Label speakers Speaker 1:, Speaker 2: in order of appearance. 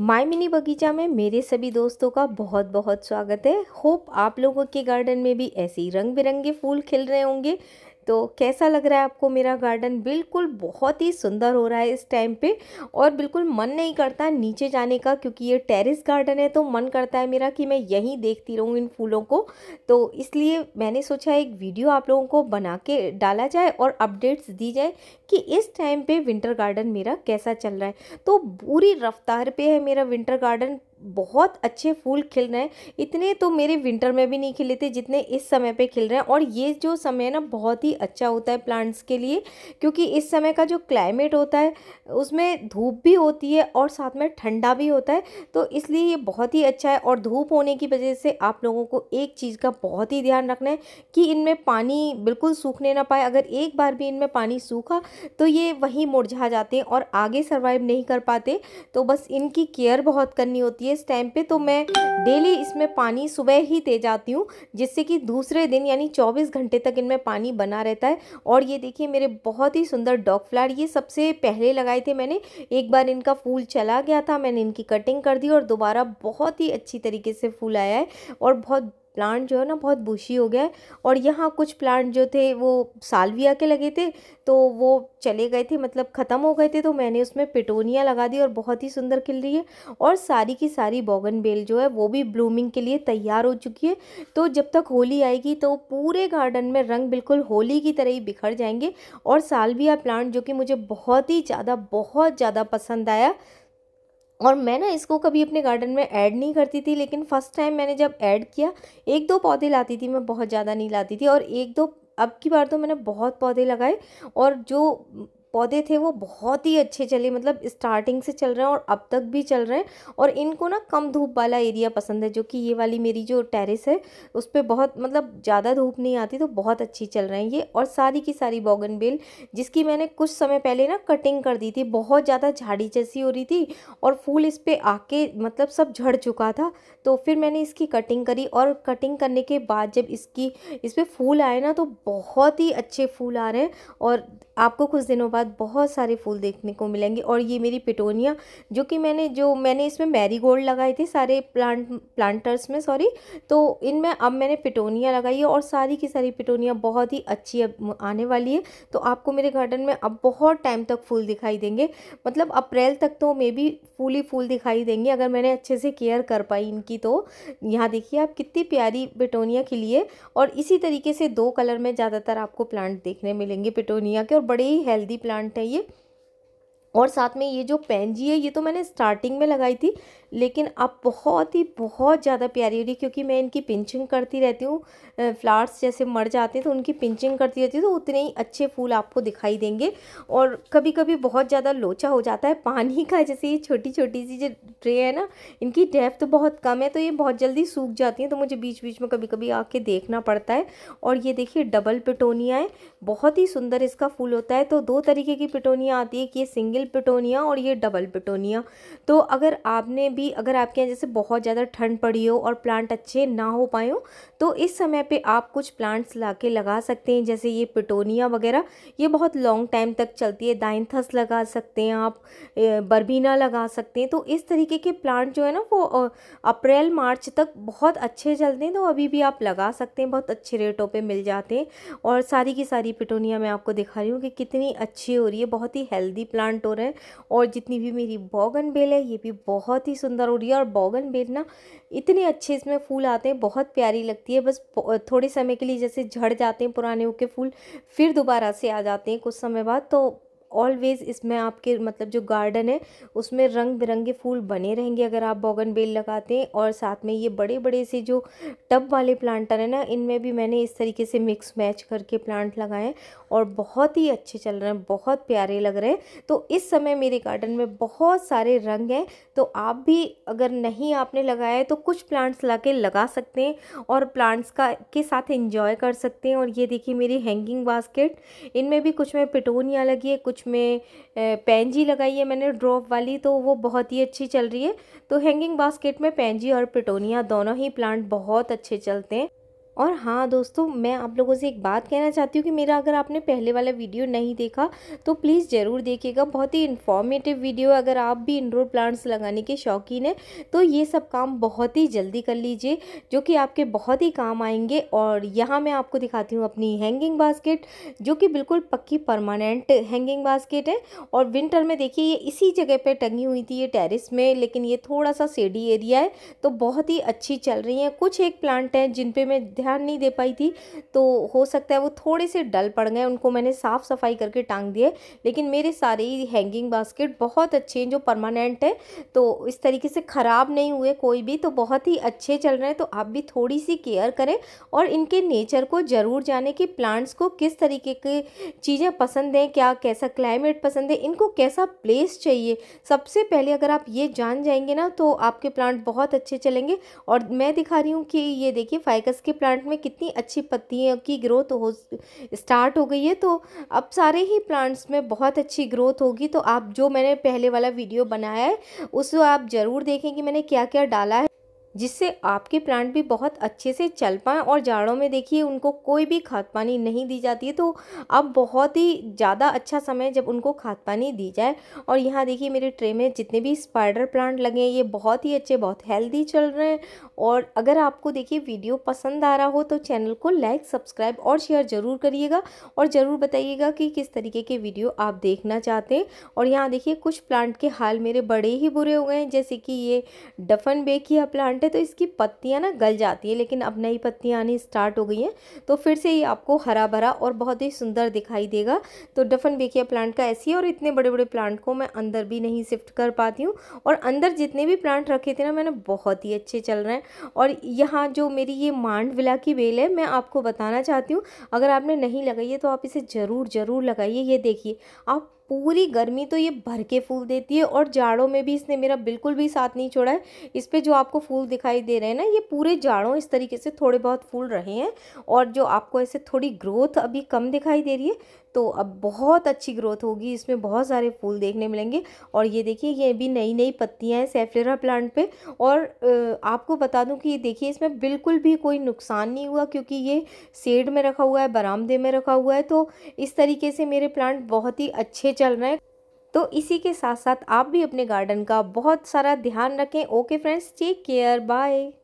Speaker 1: my mini बगीचा में मेरे सभी दोस्तों का बहुत बहुत स्वागत है होप आप लोगों के गार्डन में भी ऐसे ही रंग बिरंगे फूल खिल रहे होंगे तो कैसा लग रहा है आपको मेरा गार्डन बिल्कुल बहुत ही सुंदर हो रहा है इस टाइम पे और बिल्कुल मन नहीं करता नीचे जाने का क्योंकि ये टेरेस गार्डन है तो मन करता है मेरा कि मैं यहीं देखती रहूँ इन फूलों को तो इसलिए मैंने सोचा एक वीडियो आप लोगों को बना के डाला जाए और अपडेट्स दी जाए कि इस टाइम पर विंटर गार्डन मेरा कैसा चल रहा है तो पूरी रफ्तार पर है मेरा विंटर गार्डन बहुत अच्छे फूल खिल रहे हैं इतने तो मेरे विंटर में भी नहीं खिले थे जितने इस समय पे खिल रहे हैं और ये जो समय है ना बहुत ही अच्छा होता है प्लांट्स के लिए क्योंकि इस समय का जो क्लाइमेट होता है उसमें धूप भी होती है और साथ में ठंडा भी होता है तो इसलिए ये बहुत ही अच्छा है और धूप होने की वजह से आप लोगों को एक चीज़ का बहुत ही ध्यान रखना है कि इनमें पानी बिल्कुल सूखने ना पाए अगर एक बार भी इनमें पानी सूखा तो ये वहीं मुरझा जाते हैं और आगे सर्वाइव नहीं कर पाते तो बस इनकी केयर बहुत करनी होती है इस टाइम पे तो मैं डेली इसमें पानी सुबह ही दे जाती हूँ जिससे कि दूसरे दिन यानी 24 घंटे तक इनमें पानी बना रहता है और ये देखिए मेरे बहुत ही सुंदर डॉग फ्लावर ये सबसे पहले लगाए थे मैंने एक बार इनका फूल चला गया था मैंने इनकी कटिंग कर दी और दोबारा बहुत ही अच्छी तरीके से फूल आया है और बहुत प्लांट जो है ना बहुत बुशी हो गया है और यहाँ कुछ प्लांट जो थे वो सालविया के लगे थे तो वो चले गए थे मतलब ख़त्म हो गए थे तो मैंने उसमें पिटोनिया लगा दी और बहुत ही सुंदर खिल रही है और सारी की सारी बॉगन बेल जो है वो भी ब्लूमिंग के लिए तैयार हो चुकी है तो जब तक होली आएगी तो पूरे गार्डन में रंग बिल्कुल होली की तरह ही बिखर जाएंगे और सालविया प्लांट जो कि मुझे बहुत ही ज़्यादा बहुत ज़्यादा पसंद आया और मैं ना इसको कभी अपने गार्डन में ऐड नहीं करती थी लेकिन फ़र्स्ट टाइम मैंने जब ऐड किया एक दो पौधे लाती थी मैं बहुत ज़्यादा नहीं लाती थी और एक दो अब की बार तो मैंने बहुत पौधे लगाए और जो पौधे थे वो बहुत ही अच्छे चले मतलब स्टार्टिंग से चल रहे हैं और अब तक भी चल रहे हैं और इनको ना कम धूप वाला एरिया पसंद है जो कि ये वाली मेरी जो टेरेस है उस पर बहुत मतलब ज़्यादा धूप नहीं आती तो बहुत अच्छी चल रहे हैं ये और सारी की सारी बॉगन जिसकी मैंने कुछ समय पहले ना कटिंग कर दी थी बहुत ज़्यादा झाड़ी जैसी हो रही थी और फूल इस पर आके मतलब सब झड़ चुका था तो फिर मैंने इसकी कटिंग करी और कटिंग करने के बाद जब इसकी इस पर फूल आए ना तो बहुत ही अच्छे फूल आ रहे हैं और आपको कुछ दिनों बाद साथ बहुत सारे फूल देखने को मिलेंगे और ये मेरी पिटोनिया जो कि मैंने जो मैंने इसमें मैरी गोल्ड लगाए थे सारे प्लांट प्लांटर्स में सॉरी तो इनमें अब मैंने पिटोनिया लगाई है और सारी की सारी पिटोनिया बहुत ही अच्छी आने वाली है तो आपको मेरे गार्डन में अब बहुत टाइम तक फूल दिखाई देंगे मतलब अप्रैल तक तो मे भी फूल ही फूल दिखाई देंगे अगर मैंने अच्छे से केयर कर पाई इनकी तो यहाँ देखिए आप कितनी प्यारी पिटोनिया खिली है और इसी तरीके से दो कलर में ज़्यादातर आपको प्लांट देखने मिलेंगे पिटोनिया के और बड़े ही हेल्दी प्लांट प्लांट है ये और साथ में ये जो पेंजी e है ये तो मैंने स्टार्टिंग में लगाई थी लेकिन अब बहुत ही बहुत ज़्यादा प्यारी हो रही क्योंकि मैं इनकी पिंचिंग करती रहती हूँ फ्लावर्स जैसे मर जाते हैं तो उनकी पिंचिंग करती रहती हूँ तो उतने ही अच्छे फूल आपको दिखाई देंगे और कभी कभी बहुत ज़्यादा लोचा हो जाता है पानी का जैसे ये छोटी छोटी सी जो ट्रे है ना इनकी डेप्थ तो बहुत कम है तो ये बहुत जल्दी सूख जाती हैं तो मुझे बीच बीच में कभी कभी आके देखना पड़ता है और ये देखिए डबल पिटोनिया है बहुत ही सुंदर इसका फूल होता है तो दो तरीके की पिटोनिया आती है कि ये सिंगल सिंगल पिटोनिया और ये डबल पिटोनिया तो अगर आपने भी अगर आपके यहाँ जैसे बहुत ज़्यादा ठंड पड़ी हो और प्लांट अच्छे ना हो पाए हो तो इस समय पे आप कुछ प्लांट्स ला के लगा सकते हैं जैसे ये पिटोनिया वगैरह ये बहुत लॉन्ग टाइम तक चलती है दाइंथस लगा सकते हैं आप बर्बीना लगा सकते हैं तो इस तरीके के प्लांट जो है ना वो अप्रैल मार्च तक बहुत अच्छे चलते हैं तो अभी भी आप लगा सकते हैं बहुत अच्छे रेटों पर मिल जाते हैं और सारी की सारी पिटोनिया मैं आपको दिखा रही हूँ कि कितनी अच्छी हो रही है बहुत ही हेल्दी प्लांट हो रहे हैं और जितनी भी मेरी बॉगन बेल है ये भी बहुत ही सुंदर हो रही है और बॉगन बेल ना इतने अच्छे इसमें फूल आते हैं बहुत प्यारी लगती है बस थोड़े समय के लिए जैसे झड़ जाते हैं पुराने होके फूल फिर दोबारा से आ जाते हैं कुछ समय बाद तो ऑलवेज़ इसमें आपके मतलब जो गार्डन है उसमें रंग बिरंगे फूल बने रहेंगे अगर आप बॉगन बेल लगाते हैं और साथ में ये बड़े बड़े से जो टब वाले प्लांटर हैं ना इनमें भी मैंने इस तरीके से मिक्स मैच करके प्लांट लगाए और बहुत ही अच्छे चल रहे हैं बहुत प्यारे लग रहे हैं तो इस समय मेरे गार्डन में बहुत सारे रंग हैं तो आप भी अगर नहीं आपने लगाया है तो कुछ प्लांट्स ला लगा सकते हैं और प्लांट्स का के साथ इंजॉय कर सकते हैं और ये देखिए मेरी हैंगिंग बास्केट इनमें भी कुछ में पिटोनिया लगी है कुछ में पेंजी लगाई है मैंने ड्रॉप वाली तो वो बहुत ही अच्छी चल रही है तो हैंगिंग बास्केट में पेंजी और पिटोनिया दोनों ही प्लांट बहुत अच्छे चलते हैं और हाँ दोस्तों मैं आप लोगों से एक बात कहना चाहती हूँ कि मेरा अगर आपने पहले वाला वीडियो नहीं देखा तो प्लीज़ ज़रूर देखिएगा बहुत ही इन्फॉर्मेटिव वीडियो अगर आप भी इनडोर प्लांट्स लगाने के शौकीन हैं तो ये सब काम बहुत ही जल्दी कर लीजिए जो कि आपके बहुत ही काम आएंगे और यहाँ मैं आपको दिखाती हूँ अपनी हैंगिंग बास्केट जो कि बिल्कुल पक्की परमानेंट हैंगिंग बास्केट है और विंटर में देखिए ये इसी जगह पर टंगी हुई थी ये टेरिस में लेकिन ये थोड़ा सा सेडी एरिया है तो बहुत ही अच्छी चल रही है कुछ एक प्लांट हैं जिन पर मैं ध्यान नहीं दे पाई थी तो हो सकता है वो थोड़े से डल पड़ गए उनको मैंने साफ़ सफाई करके टांग दिए लेकिन मेरे सारे ही हैंगिंग बास्केट बहुत अच्छे हैं जो परमानेंट है तो इस तरीके से ख़राब नहीं हुए कोई भी तो बहुत ही अच्छे चल रहे हैं तो आप भी थोड़ी सी केयर करें और इनके नेचर को ज़रूर जाने कि प्लांट्स को किस तरीके की चीज़ें पसंद हैं क्या कैसा क्लाइमेट पसंद है इनको कैसा प्लेस चाहिए सबसे पहले अगर आप ये जान जाएंगे ना तो आपके प्लांट बहुत अच्छे चलेंगे और मैं दिखा रही हूँ कि ये देखिए फाइकस के प्लांट प्लांट में कितनी अच्छी पत्तियों की ग्रोथ हो स्टार्ट हो गई है तो अब सारे ही प्लांट्स में बहुत अच्छी ग्रोथ होगी तो आप जो मैंने पहले वाला वीडियो बनाया है उस आप ज़रूर देखें कि मैंने क्या क्या डाला है जिससे आपके प्लांट भी बहुत अच्छे से चल पाएँ और जाड़ों में देखिए उनको कोई भी खाद पानी नहीं दी जाती है तो अब बहुत ही ज़्यादा अच्छा समय जब उनको खाद पानी दी जाए और यहाँ देखिए मेरे ट्रे में जितने भी स्पाइडर प्लांट लगे हैं ये बहुत ही अच्छे बहुत हेल्दी चल रहे हैं और अगर आपको देखिए वीडियो पसंद आ रहा हो तो चैनल को लाइक सब्सक्राइब और शेयर ज़रूर करिएगा और ज़रूर बताइएगा कि किस तरीके के वीडियो आप देखना चाहते हैं और यहाँ देखिए कुछ प्लांट के हाल मेरे बड़े ही बुरे हो गए हैं जैसे कि ये डफन बेकिया प्लांट है तो इसकी पत्तियाँ ना गल जाती है लेकिन अब नई पत्तियाँ आनी स्टार्ट हो गई हैं तो फिर से ये आपको हरा भरा और बहुत ही सुंदर दिखाई देगा तो डफन बेकिया प्लांट का ऐसी है और इतने बड़े बड़े प्लांट को मैं अंदर भी नहीं शिफ्ट कर पाती हूँ और अंदर जितने भी प्लांट रखे थे ना मैंने बहुत ही अच्छे चल रहे हैं और यहाँ जो मेरी ये मांड विला की बेल है मैं आपको बताना चाहती हूँ अगर आपने नहीं लगाई है तो आप इसे ज़रूर ज़रूर लगाइए ये देखिए आप पूरी गर्मी तो ये भर के फूल देती है और जाड़ों में भी इसने मेरा बिल्कुल भी साथ नहीं छोड़ा है इस पर जो आपको फूल दिखाई दे रहे हैं ना ये पूरे जाड़ों इस तरीके से थोड़े बहुत फूल रहे हैं और जो आपको ऐसे थोड़ी ग्रोथ अभी कम दिखाई दे रही है तो अब बहुत अच्छी ग्रोथ होगी इसमें बहुत सारे फूल देखने मिलेंगे और ये देखिए ये भी नई नई पत्तियाँ हैं सेफलेरा प्लांट पे और आपको बता दूं कि ये देखिए इसमें बिल्कुल भी कोई नुकसान नहीं हुआ क्योंकि ये सेड में रखा हुआ है बरामदे में रखा हुआ है तो इस तरीके से मेरे प्लांट बहुत ही अच्छे चल रहे हैं तो इसी के साथ साथ आप भी अपने गार्डन का बहुत सारा ध्यान रखें okay friends take care bye